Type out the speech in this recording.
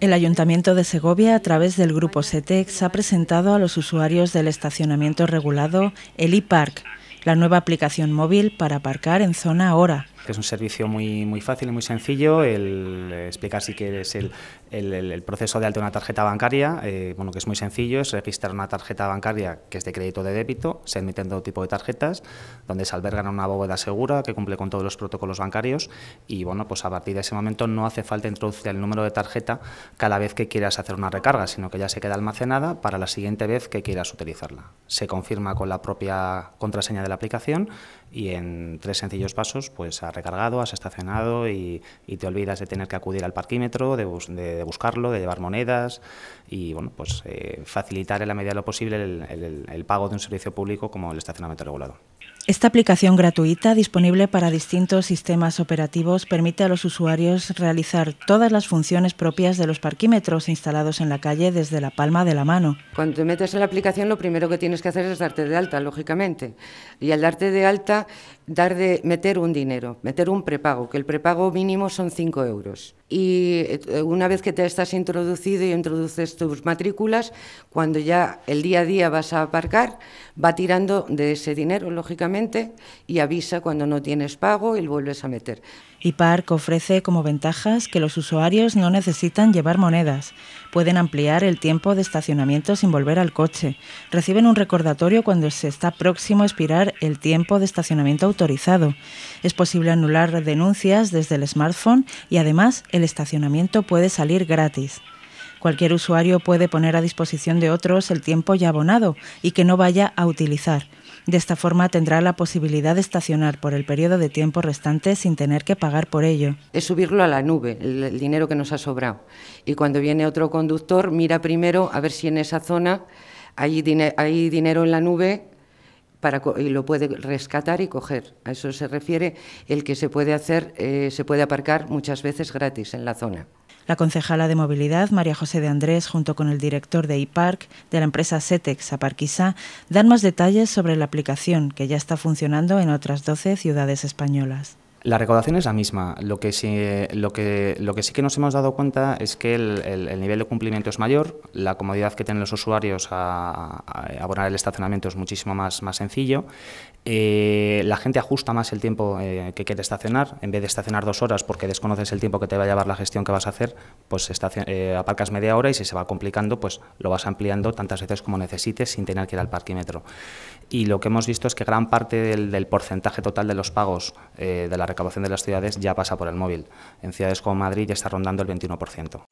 El Ayuntamiento de Segovia, a través del Grupo SETEX, ha presentado a los usuarios del estacionamiento regulado el ePark, la nueva aplicación móvil para aparcar en zona hora que es un servicio muy, muy fácil y muy sencillo. El eh, explicar si quieres el, el, el proceso de alta de una tarjeta bancaria, eh, bueno, que es muy sencillo, es registrar una tarjeta bancaria que es de crédito o de débito, se emiten todo tipo de tarjetas, donde se albergan una bóveda segura que cumple con todos los protocolos bancarios y bueno, pues a partir de ese momento no hace falta introducir el número de tarjeta cada vez que quieras hacer una recarga, sino que ya se queda almacenada para la siguiente vez que quieras utilizarla. Se confirma con la propia contraseña de la aplicación y en tres sencillos pasos pues a recargado, has estacionado y, te olvidas de tener que acudir al parquímetro, de, buscarlo, de llevar monedas y bueno, pues eh, facilitar en la medida de lo posible el pago de un servicio público como el estacionamiento regulado. Esta aplicación gratuita, disponible para distintos sistemas operativos, permite a los usuarios realizar todas las funciones propias de los parquímetros instalados en la calle desde la palma de la mano. Cuando te metes en la aplicación, lo primero que tienes que hacer es darte de alta, lógicamente. Y al darte de alta, dar meter un dinero, meter un prepago, que el prepago mínimo son 5 euros y eh, una vez que te estás introducido y introduces tus matrículas, cuando ya el día a día vas a aparcar, va tirando de ese dinero, lógicamente, y avisa cuando no tienes pago y lo vuelves a meter. E-Park ofrece como ventajas que los usuarios no necesitan llevar monedas, pueden ampliar el tiempo de estacionamiento sin volver al coche, reciben un recordatorio cuando se está próximo a expirar el tiempo de estacionamiento autorizado, es posible anular denuncias desde el smartphone y además el estacionamiento puede salir gratis. Cualquier usuario puede poner a disposición de otros el tiempo ya abonado y que no vaya a utilizar. De esta forma tendrá la posibilidad de estacionar por el periodo de tiempo restante sin tener que pagar por ello. Es subirlo a la nube, el, dinero que nos ha sobrado. Y cuando viene otro conductor, mira primero a ver si en esa zona hay, hay dinero en la nube para y lo puede rescatar y coger. A eso se refiere el que se puede hacer, eh, se puede aparcar muchas veces gratis en la zona. La concejala de movilidad, María José de Andrés, junto con el director de IPARC de la empresa CETEX Aparquisa, dan más detalles sobre la aplicación que ya está funcionando en otras 12 ciudades españolas. La recaudación es la misma. Lo que sí, lo que, lo que, sí que nos hemos dado cuenta es que el, el, nivel de cumplimiento es mayor, la comodidad que tienen los usuarios a, abonar el estacionamiento es muchísimo más, más sencillo, eh, la gente ajusta más el tiempo eh, que quiere estacionar, en vez de estacionar dos horas porque desconoces el tiempo que te va a llevar la gestión que vas a hacer, pues eh, aparcas media hora y si se va complicando, pues lo vas ampliando tantas veces como necesites sin tener que ir al parquímetro. Y lo que hemos visto es que gran parte del, del porcentaje total de los pagos de la recaudación recaudación de las ciudades ya pasa por el móvil. En ciudades como Madrid ya está rondando el 21%.